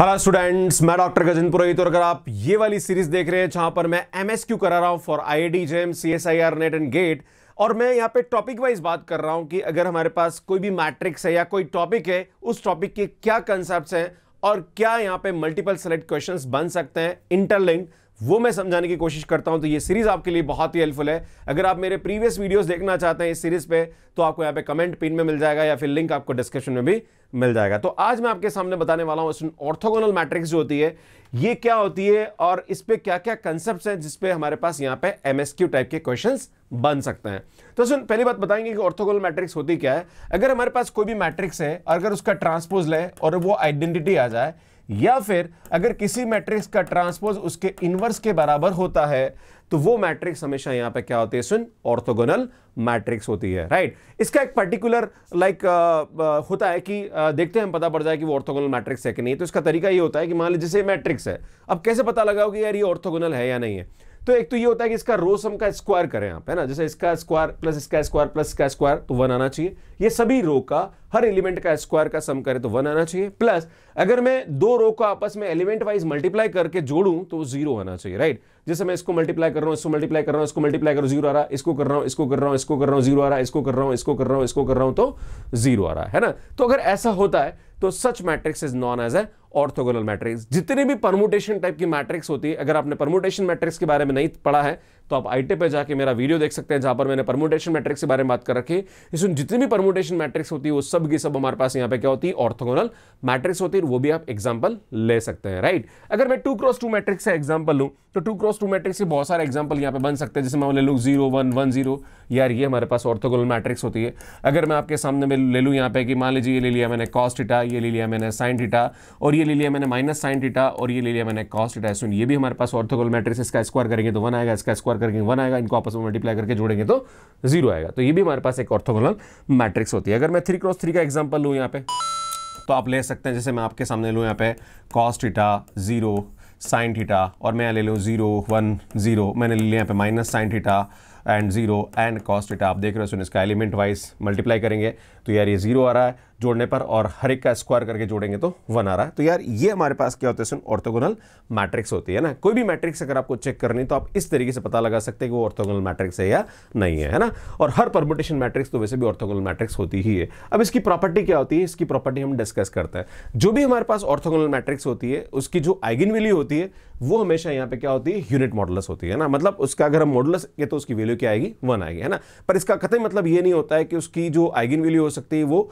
hello students मैं doctor Gajan Purohit और अगर आप ये वाली सीरीज देख रहे हैं जहां पर मैं एमएसक्यू करा रहा हूं for IIT JAM CSIR NET and GATE और मैं यहाँ पे टॉपिक वाइज बात कर रहा हूं कि अगर हमारे पास कोई भी मैट्रिक्स है या कोई टॉपिक है उस टॉपिक के क्या कंसेप्ट हैं और क्या यहाँ पे मल्टीपल सेलेक्ट क्वेश्चन बन सकते हैं इंटरलिंक वो मैं समझाने की कोशिश करता हूं तो ये सीरीज आपके लिए बहुत ही हेल्पफुल है अगर आप मेरे प्रीवियस वीडियोस देखना चाहते हैं इस सीरीज पे तो आपको यहाँ पे कमेंट पिन में मिल जाएगा या फिर लिंक आपको डिस्क्रिप्शन में भी मिल जाएगा तो आज मैं आपके सामने बताने वाला हूँ ऑर्थोगोनल मैट्रिक्स जो होती है ये क्या होती है और इस पर क्या क्या कंसेप्ट है जिसपे हमारे पास यहाँ पे एम टाइप के क्वेश्चन बन सकते हैं तो सुन पहली बात बताएंगे कि ऑर्थोगोनल मैट्रिक्स होती क्या है अगर हमारे पास कोई भी मैट्रिक्स है अगर उसका ट्रांसपोज लें और वो आइडेंटिटी आ जाए या फिर अगर किसी मैट्रिक्स का ट्रांसपोज उसके इनवर्स के बराबर होता है तो वो मैट्रिक्स हमेशा यहां पे क्या होती है सुन ऑर्थोगोनल मैट्रिक्स होती है राइट इसका एक पर्टिकुलर लाइक like, होता है कि आ, देखते हैं पता पड़ जाए कि वो ऑर्थोगोनल मैट्रिक्स है कि नहीं तो इसका तरीका ये होता है कि मान लीजिए जैसे मैट्रिक्स है अब कैसे पता लगाओ कि यार ये ऑर्थोगोनल है या नहीं है तो एक तो ये होता है कि इसका रो सम का स्क्वायर करें आप है ना जैसे इसका स्क्वायर प्लस इसका स्क्वायर प्लस इसका स्क्वायर तो वन आना चाहिए ये सभी रो का हर एलिमेंट का स्क्वायर का सम करें तो वन आना चाहिए प्लस अगर मैं दो रो को आपस में एलिमेंट वाइज मल्टीप्लाई करके जोड़ूं तो जीरो आना चाहिए राइट जैसे मैं इसको मल्टीप्लाई कर रहा हूं इसको मल्टीप्लाई कर रहा हूं इसको मल्टीप्लाई करो जीरो आ रहा इसको कर रहा हूं इसको कर रहा हूं इसको कर रहा हूं जीरो आ रहा इसको कर रहा हूं इसको कर रहा हूं इसको कर रहा हूं तो जीरो आ रहा है ना तो अगर ऐसा होता है तो such matrix is known as a orthogonal matrix जितने भी परमोटेशन टाइप की मैट्रिक्स होती है अगर आपने परमुटेशन मैट्रिक्स के बारे में नहीं पढ़ा है तो आप आई पे जाके मेरा वीडियो देख सकते हैं जहां पर मैंने परमोटेशन मैट्रिक्स के बारे में बात कर रखी है इसमें जितनी भी परमोटेशन मैट्रिक्स होती है वो सब की सब हमारे पास यहाँ पे क्या होती है ऑर्थोगोनल मैट्रिक्स होती है वो भी आप एग्जाम्पल ले सकते हैं राइट अगर मैं टू क्रॉस टू मैट्रिक्स का एग्जाम्पल लूँ तो टू क्रॉस टू मैट्रिक्स के बहुत सारे एग्जाम्पल यहाँ पे बन सकते हैं जैसे मैं ले लूँ जीरो वन वन जीरो यार ये हमारे पास ऑर्थोगोनल मैट्रिक्स होती है अगर मैं आपके सामने में ले लूँ यहाँ पे कि मान लीजिए ये ले लिया मैंने कॉस्ट टीटा ये ले लिया मैंने साइन टीटा और ये ले लिया मैंने माइनस साइन टीटा और ये ले लिया मैंने कॉस्ट टीटा सुन ये भी हमारे पास ऑर्थोगोनल मैट्रिक्स इसका स्क्वायर करेंगे तो वन आएगा इसका स्क्वायर करेंगे वन आएगा इनको आपस में मल्टीप्लाई करके जोड़ेंगे तो जीरो आएगा तो ये भी हमारे पास एक ऑर्थोगोनल मैट्रिक्स होती है अगर मैं थ्री क्रॉस थ्री का एग्जाम्पल लूँ यहाँ पे तो आप ले सकते हैं जैसे मैं आपके सामने लूँ यहाँ पे कॉस्ट इटा जीरो साइन थीटा और मैं ले लूँ ज़ीरो वन ज़ीरो मैंने ले लिया यहाँ पे minus sine theta and zero and cos theta आप देख रहे हो सुन इसका एलिमेंट वाइज मल्टीप्लाई करेंगे तो यार ये ज़ीरो आ रहा है जोड़ने पर और हर एक का स्क्वायर करके जोड़ेंगे तो वन आ रहा है तो यार ये हमारे पास क्या होता है सुन ऑर्थोगोनल मैट्रिक्स होती है ना कोई भी मैट्रिक्स अगर आपको चेक करनी तो आप इस तरीके से पता लगा सकते हैं कि वो ऑर्थोगोनल मैट्रिक्स है या नहीं है है ना और हर परमोटेशन मैट्रिक्स तो वैसे भी ऑर्थोगोनल मैट्रिक्स होती ही है अब इसकी प्रॉपर्टी क्या होती है इसकी प्रॉपर्टी हम डिस्कस करते हैं जो भी हमारे पास ऑर्थोगोनल मैट्रिक्स होती है उसकी जो आइगिन वैल्यू होती है वो हमेशा यहाँ पे क्या होती है यूनिट मॉडलस होती है ना मतलब उसका अगर हम मॉडलस के तो उसकी वैल्यू क्या आएगी वन आएगी है ना पर इसका कतई मतलब ये नहीं होता है कि उसकी जो आइगिन वैल्यू हो सकती है वो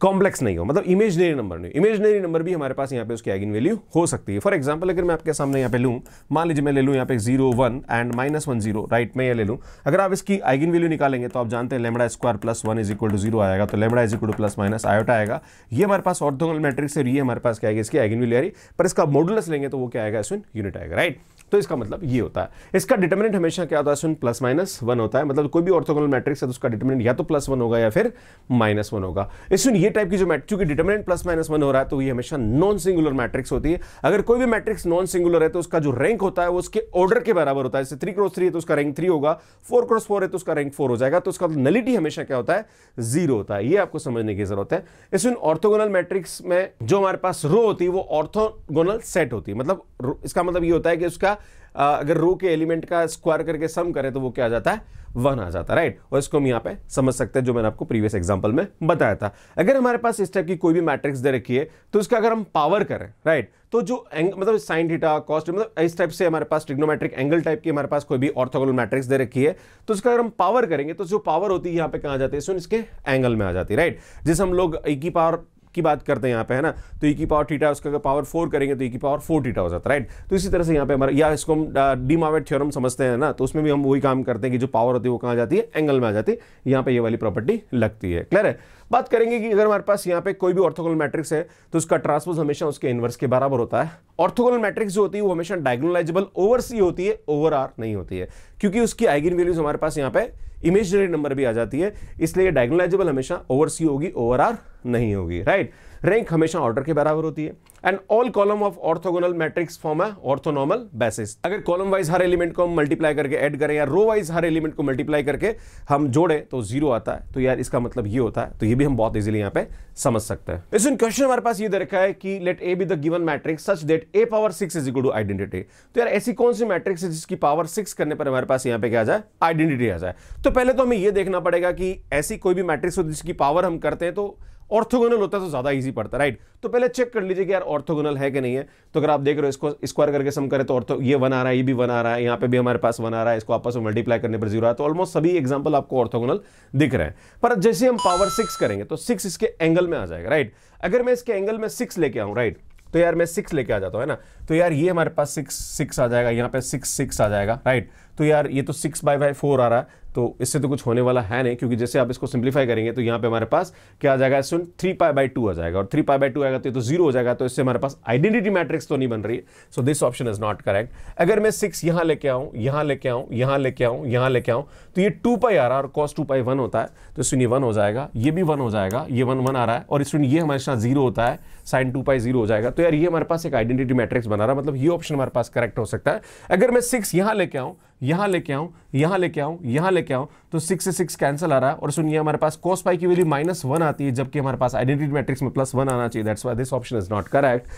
कॉम्प्लेक्स नहीं हो मतलब इमेजनरी नंबर नहीं इमेजनरी नंबर भी हमारे पास यहाँ पे उसकी एगिन वैल्यू हो सकती है फॉर एग्जाम्पल अगर मैं आपके सामने यहाँ पे लूँ मान लीजिए मैं ले लूँ यहाँ पे zero one and minus one zero right मैं ये ले लूँ अगर आप इसकी आइगिन वैल्यू निकालेंगे तो आप जानते हैं lambda square plus one is equal to zero आएगा तो lambda is equal to plus minus iota आएगा ये हमारे पास ऑर्थोगल मैट्रिक्स है ये हमारे पास क्या आएगा इसकी आइगिन वैल्यू आ रही पर इसका मॉडुलस लेंगे तो वो क्या आएगा इसमें यूनिट आएगा राइट तो इसका मतलब ये होता है इसका डिटर्मिनेंट हमेशा क्या होता है सुन प्लस माइनस वन होता है मतलब कोई भी ऑर्थोगोनल मैट्रिक्स है तो उसका डिटर्मिनेंट या तो प्लस वन होगा या फिर माइनस वन होगा इसमें ये टाइप की जो matrix determinant plus minus one हो रहा है तो ये हमेशा नॉन सिंगुलर मैट्रिक्स होती है अगर कोई भी मैट्रिक्स नॉन सिंगुलर है तो उसका जो रैंक होता है वो उसके ऑर्डर के बराबर होता है जैसे थ्री क्रॉस थ्री है तो उसका रैंक थ्री होगा फोर क्रॉस फोर है तो उसका रैंक फोर हो जाएगा तो उसका नलिटी हमेशा क्या होता है जीरो होता है ये आपको समझने की जरूरत है इसमें ऑर्थोगोनल मैट्रिक्स में जो हमारे पास रो होती है वो ऑर्थोगोनल सेट होती है मतलब इसका मतलब ये होता है कि उसका आ, अगर रो के एलिमेंट का स्क्वायर करके सम करें तो वो क्या आ जाता है वन आ जाता है राइट और इसको हम यहाँ पे समझ सकते हैं जो मैंने आपको प्रीवियस एग्जांपल में बताया था अगर हमारे पास इस टाइप की कोई भी तो मैट्रिक्स तो मतलब मतलब दे रखी है तो उसका अगर हम पावर करें राइट तो जो एंग, मतलब साइन थीटा कॉस्ट मतलब इस टाइप से हमारे पास ट्रिग्नोमेट्रिक एंगल टाइप की हमारे पास कोई भी ऑर्थोगोनल मैट्रिक्स दे रखी है तो उसका अगर हम पावर करेंगे तो जो पावर होती है यहाँ पे कहाँ जाती है सुन इसके एंगल में आ जाती है राइट जिस हम लोग ई की पावर की बात करते हैं यहाँ पे है ना तो ई e की पावर थीटा उसका पावर फोर करेंगे तो ई e की पावर फोर थीटा हो जाता है राइट तो इसी तरह से यहाँ पे हमारा या इसको हम डी मावेट थ्योरम समझते हैं ना तो उसमें भी हम वही काम करते हैं कि जो पावर होती है वो कहाँ जाती है एंगल में आ जाती है यहाँ पे ये वाली प्रॉपर्टी लगती है क्लियर है बात करेंगे कि अगर हमारे पास यहाँ पे कोई भी ऑर्थोगोनल मैट्रिक्स है तो उसका ट्रांसपोज हमेशा उसके इन्वर्स के बराबर होता है ऑर्थोगोनल मैट्रिक्स जो होती है वो हमेशा डायगोनलाइजेबल ओवर सी होती है ओवर आर नहीं होती है क्योंकि उसकी आइगिन वैल्यूज हमारे पास यहाँ पे इमेजनरी नंबर भी आ जाती है इसलिए डायगोनलाइजेबल हमेशा ओवर सी होगी ओवर आर नहीं होगी राइट रैंक हमेशा ऑर्डर के बराबर होती है and all column of orthogonal matrix form है ऑर्थोनॉर्मल बेसिस अगर कॉलम वाइज हर एलिमेंट को हम मल्टीप्लाई करके ऐड करें या रो वाइज हर एलिमेंट को मल्टीप्लाई करके हम जोड़े तो जीरो आता है तो यार इसका मतलब ये होता है तो ये भी हम बहुत इजीली यहाँ पे समझ सकते हैं इस क्वेश्चन हमारे पास ये दे रखा है कि let A be the given matrix such that A power six is equal to identity तो यार ऐसी कौन सी मैट्रिक्स है जिसकी पावर सिक्स करने पर हमारे पास यहाँ पे क्या आ जाए आइडेंटिटी आ जाए तो पहले तो हमें यह देखना पड़ेगा कि ऐसी कोई भी मैट्रिक्स हो जिसकी पावर हम करते हैं तो ऑर्थोगोनल होता है तो ज़्यादा ईजी पड़ता है राइट तो पहले चेक कर लीजिए कि यार ऑर्थोगोनल है कि नहीं है तो अगर आप देख रहे हो इसको स्क्वायर करके सम करें तो ऑर्थो ये वन आ रहा है ये भी वन आ रहा है यहाँ पे भी हमारे पास वन आ रहा है इसको आपस में मल्टीप्लाई करने पर जीरो आ तो ऑलमोस्ट सभी एग्जाम्पल आपको ऑर्थोगोनल दिख रहे हैं पर जैसे हम पावर सिक्स करेंगे तो सिक्स इसके एंगल में आ जाएगा राइट अगर मैं इसके एंगल में सिक्स लेके आऊँ राइट तो यार मैं सिक्स लेके आ जाता हूँ है ना तो यार ये हमारे पास सिक्स सिक्स आ जाएगा यहाँ पे सिक्स सिक्स आ जाएगा राइट तो यार ये तो सिक्स बाई बाय फोर आ रहा है तो इससे तो कुछ होने वाला है नहीं क्योंकि जैसे आप इसको सिंप्लीफाई करेंगे तो यहाँ पे हमारे पास क्या आ जाएगा सुन थ्री पाई बाई टू आ जाएगा और थ्री पाई बाई टू आएगा तो जीरो तो हो जाएगा तो इससे हमारे पास आइडेंटिटी मैट्रिक्स तो नहीं बन रही so this option is not correct अगर मैं सिक्स यहाँ लेके आऊँ यहाँ लेके आऊँ यहाँ लेके आऊँ यहाँ लेके आऊँ तो ये टू पाई आ रहा है और कॉस टू पाई वन होता है तो इसमें वन हो जाएगा ये भी वन हो जाएगा ये वन वन आ रहा है और इसमें ये हमारे साथ जीरो होता है साइन टू पाई जीरो हो जाएगा तो यार ये हमारे पास एक आइडेंटिटी मैट्रिक्स बना रहा है मतलब ये ऑप्शन हमारे पास करेक्ट हो सकता है अगर मैं सिक्स यहाँ लेके आऊँ यहां लेके आऊं यहां लेके आऊं यहां लेके आऊं तो सिक्स से सिक्स कैंसिल आ रहा है और सुनिए हमारे पास कॉस पाई की वैल्यू माइनस वन आती है जबकि हमारे पास आइडेंटिटी मैट्रिक्स में प्लस वन आना चाहिए that's why this option is not correct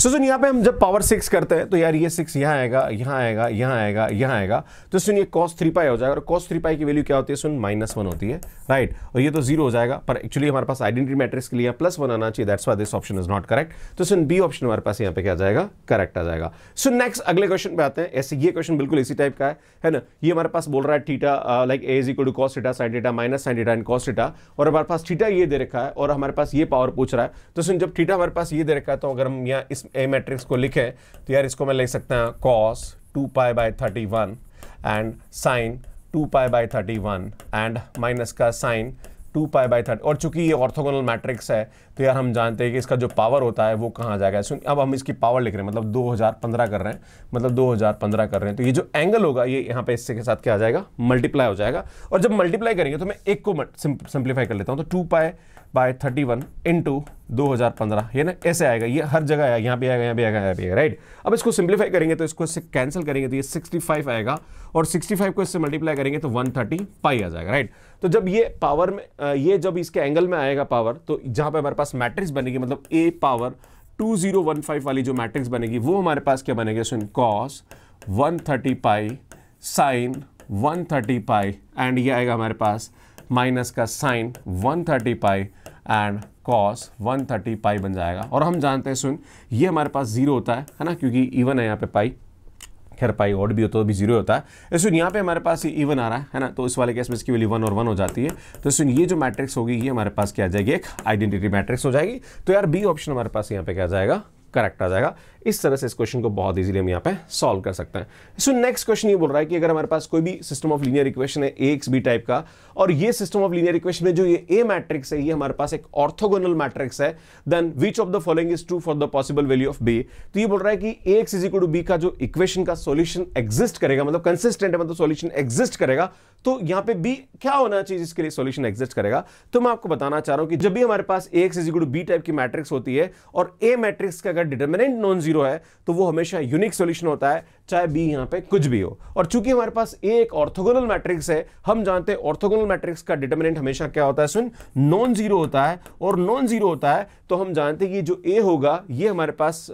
so सुनिए यहां पे हम जब पावर सिक्स करते हैं तो यार ये सिक्स यहां आएगा यहां आएगा यहां आएगा यहां आएगा तो सुनिए कॉस थ्री पाई हो जाएगा और कॉस थ्री पाई की वैल्यू क्या होती है सुन माइनस वन होती है राइट और ये तो जीरो हो जाएगा पर एक्चुअली हमारे पास आइडेंटिटी मैट्रिक्स के लिए प्लस वन आना चाहिए that's why this option is not correct तो सुन बी ऑप्शन हमारे पास यहाँ पे क्या जाएगा करेक्ट आ जाएगा सो नेक्स्ट अगले क्वेश्चन पे आते हैं ऐसे ये क्वेश्चन बिल्कुल इसी टाइप का है है ना ये हमारे पास बोल रहा है theta like A is equal to cos theta sine theta minus sine theta and cos theta और हमारे पास टीटा ये दे रखा है और हमारे पास ये पावर पूछ रहा है तो सुन जब टीटा हमारे पास ये दे रखा है तो अगर हम यहाँ इस ए मैट्रिक्स को लिखे तो यार इसको मैं लिख सकते हैं cos two pi by thirty one and sine two pi by thirty one and minus का sine two pi by thirty और चूंकि ये ऑर्थोगोनल मैट्रिक्स है तो यार हम जानते हैं कि इसका जो पावर होता है वो कहाँ जाएगा सुन अब हम इसकी पावर लिख रहे हैं मतलब 2015 कर रहे हैं मतलब 2015 कर रहे हैं तो ये जो एंगल होगा ये यहाँ पे इससे के साथ क्या आ जाएगा मल्टीप्लाई हो जाएगा और जब मल्टीप्लाई करेंगे तो मैं एक को सिंप्लीफाई कर लेता हूँ तो to pi by thirty one into 2015 ये ना ऐसे आएगा ये हर जगह आएगा यहाँ पे आएगा यहाँ पे आएगा यहाँ पे आएगा राइट अब इसको सिंप्लीफाई करेंगे तो इसको इससे कैंसिल करेंगे तो ये 65 आएगा और 65 को इससे मल्टीप्लाई करेंगे तो 130 पाई आ जाएगा राइट तो जब ये पावर में ये जब इसके एंगल में आएगा पावर तो जहाँ पर हमारे पास मैट्रिक्स बनेगी मतलब ए पावर टू वाली जो मैट्रिक्स बनेगी वो हमारे पास क्या बनेगी सुन cos one pi sine one pi and ये आएगा हमारे पास माइनस का sine one pi and cos 130 pi बन जाएगा और हम जानते हैं सुन ये हमारे पास जीरो होता है है ना क्योंकि इवन है यहाँ पे पाई खैर पाई ऑड भी होता है तो भी जीरो होता है तो सुन यहाँ पे हमारे पास ये इवन आ रहा है है ना तो इस वाले केस में इसकी वैल्यू वन और वन हो जाती है तो सुन ये जो मैट्रिक्स होगी ये हमारे पास क्या आ जाएगी एक आइडेंटिटी मैट्रिक्स हो जाएगी तो यार बी ऑप्शन हमारे पास यहाँ पे क्या जाएगा करेक्ट आ जाएगा इस तरह से इस क्वेश्चन को बहुत इजीली हम यहाँ पे सॉल्व कर सकते हैं सो नेक्स्ट क्वेश्चन ये बोल रहा है कि अगर हमारे पास कोई भी सिस्टम ऑफ लीनियर इक्वेशन है एक्स बी टाइप का और ये सिस्टम ऑफ लीनियर इक्वेशन में जो ये ए मैट्रिक्स है ये हमारे पास एक ऑर्थोगोनल मैट्रिक्स है then which of the following is true for the possible value of B तो ये बोल रहा है कि A X is equal to B का जो इक्वेशन का सोल्यूशन एग्जिस्ट करेगा मतलब कंसिस्टेंट है मतलब सोल्यूशन एग्जिस्ट करेगा तो यहां पे बी क्या होना चाहिए इसके लिए सॉल्यूशन एग्जिस्ट करेगा तो मैं आपको बताना चाह रहा हूं कि जब भी हमारे पास A X is equal B type की मैट्रिक्स होती है और ए मैट्रिक्स का अगर डिटर्मिनेंट नॉन जीरो है तो वो हमेशा यूनिक सोल्यूशन होता है चाहे बी यहाँ पे कुछ भी हो और चूंकि हमारे पास ए एक ऑर्थोगोनल मैट्रिक्स है हम जानते हैं ऑर्थोगोनल मैट्रिक्स का डिटर्मिनेंट हमेशा क्या होता है सुन नॉन जीरो होता है और नॉन जीरो होता है तो हम जानते हैं कि जो ए होगा ये हमारे पास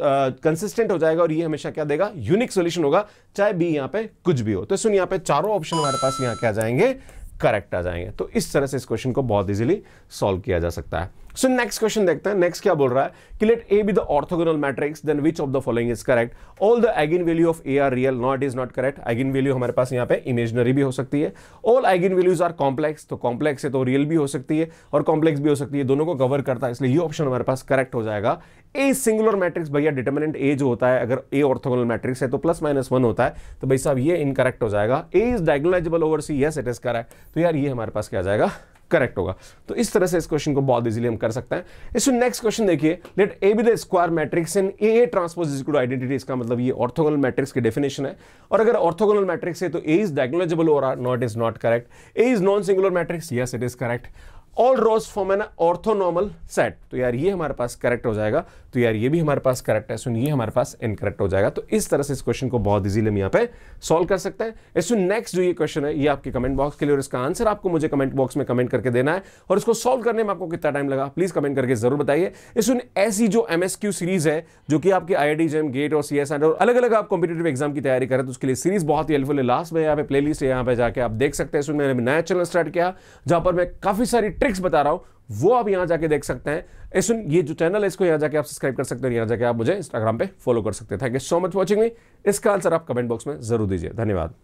कंसिस्टेंट हो जाएगा और ये हमेशा क्या देगा यूनिक सोल्यूशन होगा चाहे बी यहाँ पे कुछ भी हो तो सुन यहाँ पे चारों ऑप्शन हमारे पास यहाँ क्या जाएंगे करेक्ट आ जाएंगे तो इस तरह से इस क्वेश्चन को बहुत इजिली सॉल्व किया जा सकता है सो नेक्स्ट क्वेश्चन देखते हैं नेक्स्ट क्या बोल रहा है कि let A be the orthogonal matrix then which of the following is correct all the eigen value of A are real not is not correct eigen value हमारे पास यहाँ पे इमेजनरी भी हो सकती है all eigen values are complex तो complex है तो रियल भी हो सकती है और कॉम्प्लेक्स भी हो सकती है दोनों को कवर करता है इसलिए ये ऑप्शन हमारे पास करेक्ट हो जाएगा ए सिंगुलर मैट्रिक्स भैया डिटर्मिनेंट ए जो होता है अगर ए ऑर्थोगोनल मैट्रिक्स है तो प्लस माइनस वन होता है तो भाई साहब ये इनकरेक्ट हो जाएगा A is diagonalisable over C yes it is correct तो यार ये हमारे पास क्या जाएगा करेक्ट होगा तो इस तरह से इस क्वेश्चन को बहुत इजीली हम कर सकते हैं इसमें नेक्स्ट क्वेश्चन देखिए let A be the square matrix in A A transpose is to identity इसका मतलब ये ऑर्थोगोनल मैट्रिक्स की डेफिनेशन है और अगर ऑर्थोगोनल मैट्रिक्स है तो ए इज डायग्नोलॉजेबल और not is not correct A is non singular matrix yes it is correct all rows form an orthonormal set तो यार ये हमारे पास करेक्ट हो जाएगा तो यार ये भी हमारे पास करेक्ट है सुन ये हमारे पास इनकरेक्ट हो जाएगा तो इस तरह से इस क्वेश्चन को बहुत इजीली हम यहाँ पे सॉल्व कर सकते हैं सुन नेक्स्ट जो ये क्वेश्चन है ये आपके कमेंट बॉक्स के लिए और इसका आंसर आपको मुझे कमेंट बॉक्स में कमेंट करके देना है और इसको सॉल्व करने में आपको कितना टाइम लगा प्लीज कमेंट करके जरूर बताइए सुन ऐसी जो एम सीरीज है जो कि आपकी आई आई गेट और सी और अलग अलग आप कॉम्पिटेटिव एग्जाम की तैयारी करें तो उसके लिए सीरीज बहुत ही हेल्पफुल है लास्ट में यहाँ पे प्ले लिस्ट यहाँ पे जाकर आप देख सकते हैं सुन मैंने नया चैनल स्टार्ट किया जहां पर मैं काफी सारी ट्रिक्स बता रहा हूं वो आप यहां जाके देख सकते हैं इस ये जो चैनल है इसको यहां जाके आप सब्सक्राइब कर सकते हैं यहां जाके आप मुझे इंस्टाग्राम पे फॉलो कर सकते हैं thank you so much watching me इसका आंसर आप कमेंट बॉक्स में जरूर दीजिए धन्यवाद